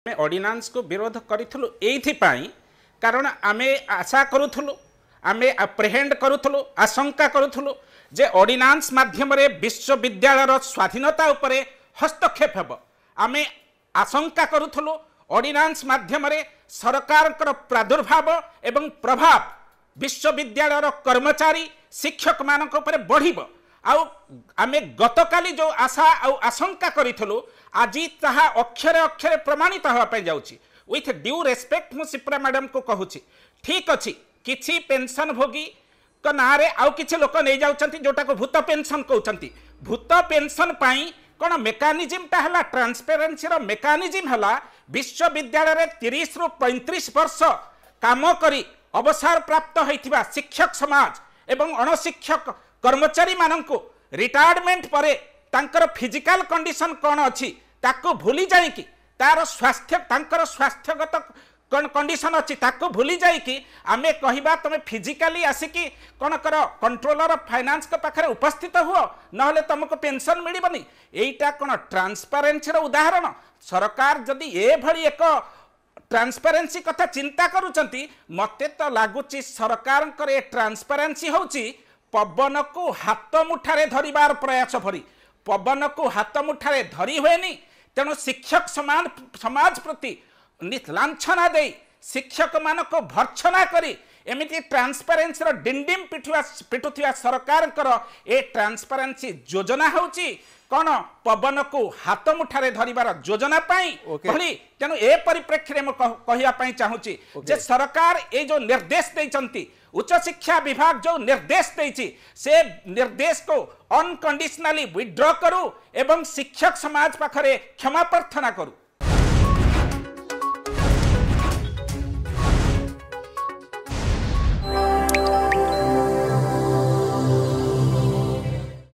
ଆମେ ଅର୍ଡ଼ିନାନ୍ସକୁ ବିରୋଧ କରିଥିଲୁ ଏଇଥିପାଇଁ କାରଣ ଆମେ ଆଶା କରୁଥିଲୁ ଆମେ ଆପ୍ରେହେଣ୍ଡ କରୁଥିଲୁ ଆଶଙ୍କା କରୁଥିଲୁ ଯେ ଅର୍ଡ଼ିନାନ୍ସ ମାଧ୍ୟମରେ ବିଶ୍ୱବିଦ୍ୟାଳୟର ସ୍ୱାଧୀନତା ଉପରେ ହସ୍ତକ୍ଷେପ ହେବ ଆମେ ଆଶଙ୍କା କରୁଥିଲୁ ଅର୍ଡ଼ିନାନ୍ସ ମାଧ୍ୟମରେ ସରକାରଙ୍କର ପ୍ରାଦୁର୍ଭାବ ଏବଂ ପ୍ରଭାବ ବିଶ୍ୱବିଦ୍ୟାଳୟର କର୍ମଚାରୀ ଶିକ୍ଷକମାନଙ୍କ ଉପରେ ବଢ଼ିବ ଆଉ ଆମେ ଗତକାଲି ଯେଉଁ ଆଶା ଆଉ ଆଶଙ୍କା କରିଥିଲୁ ଆଜି ତାହା ଅକ୍ଷରେ ଅକ୍ଷରେ ପ୍ରମାଣିତ ହେବା ପାଇଁ ଯାଉଛି ୱିଥ୍ ଡ୍ୟୁ ରେସ୍ପେକ୍ଟ ମୁଁ ସିପ୍ରା ମ୍ୟାଡ଼ାମକୁ କହୁଛି ଠିକ୍ ଅଛି କିଛି ପେନ୍ସନ୍ଭୋଗୀଙ୍କ ନାଁରେ ଆଉ କିଛି ଲୋକ ନେଇଯାଉଛନ୍ତି ଯେଉଁଟାକୁ ଭୂତ ପେନ୍ସନ୍ କହୁଛନ୍ତି ଭୂତ ପେନ୍ସନ୍ ପାଇଁ କ'ଣ ମେକାନିଜିମ୍ଟା ହେଲା ଟ୍ରାନ୍ସପେରେନ୍ସିର ମେକାନିଜିମ୍ ହେଲା ବିଶ୍ୱବିଦ୍ୟାଳୟରେ ତିରିଶରୁ ପଇଁତିରିଶ ବର୍ଷ କାମ କରି ଅବସରପ୍ରାପ୍ତ ହୋଇଥିବା ଶିକ୍ଷକ ସମାଜ ଏବଂ ଅଣଶିକ୍ଷକ कर्मचारी ମାନଙ୍କୁ ରିଟାୟାରମେଣ୍ଟ ପରେ ତାଙ୍କର ଫିଜିକାଲ କଣ୍ଡିସନ କ'ଣ ଅଛି ତାକୁ ଭୁଲି ଯାଇକି ତାର ସ୍ୱାସ୍ଥ୍ୟ ତାଙ୍କର ସ୍ୱାସ୍ଥ୍ୟଗତ କ'ଣ କଣ୍ଡିସନ ଅଛି ତାକୁ ଭୁଲି ଯାଇକି ଆମେ କହିବା ତୁମେ ଫିଜିକାଲି ଆସିକି କ'ଣ କର କଣ୍ଟ୍ରୋଲର ଫାଇନାନ୍ସଙ୍କ ପାଖରେ ଉପସ୍ଥିତ ହୁଅ ନହେଲେ ତୁମକୁ ପେନ୍ସନ୍ ମିଳିବନି ଏଇଟା କ'ଣ ଟ୍ରାନ୍ସପାରେନ୍ସିର ଉଦାହରଣ ସରକାର ଯଦି ଏଭଳି ଏକ ଟ୍ରାନ୍ସପାରେନ୍ସି କଥା ଚିନ୍ତା କରୁଛନ୍ତି ମୋତେ ତ ଲାଗୁଛି ସରକାରଙ୍କର ଏ ଟ୍ରାନ୍ସପାରେନ୍ସି ହେଉଛି ପବନକୁ ହାତ ମୁଠାରେ ଧରିବାର ପ୍ରୟାସ ପରି ପବନକୁ ହାତ ମୁଠାରେ ଧରି ହୁଏନି ତେଣୁ ଶିକ୍ଷକ ସମାଜ ପ୍ରତି ଲାଞ୍ଛନା ଦେଇ शिक्षक मान भर्सना एमि ट्रांसपेरेन्सीर डिंडीम पिटुआ पिटुवा सरकार ए ट्रांसपेरेन्सी योजना हूँ कौन पवन को हाथ मुठारे धरवार योजना भली तेणु ए परिप्रेक्षी में कहवाई चाहूँगी जे सरकार ये जो निर्देश दे उच्च शिक्षा विभाग जो निर्देश दे से निर्देश को अनकंडीशनली विड्र करूँ शिक्षक समाज पाखे क्षमा प्रार्थना करूँ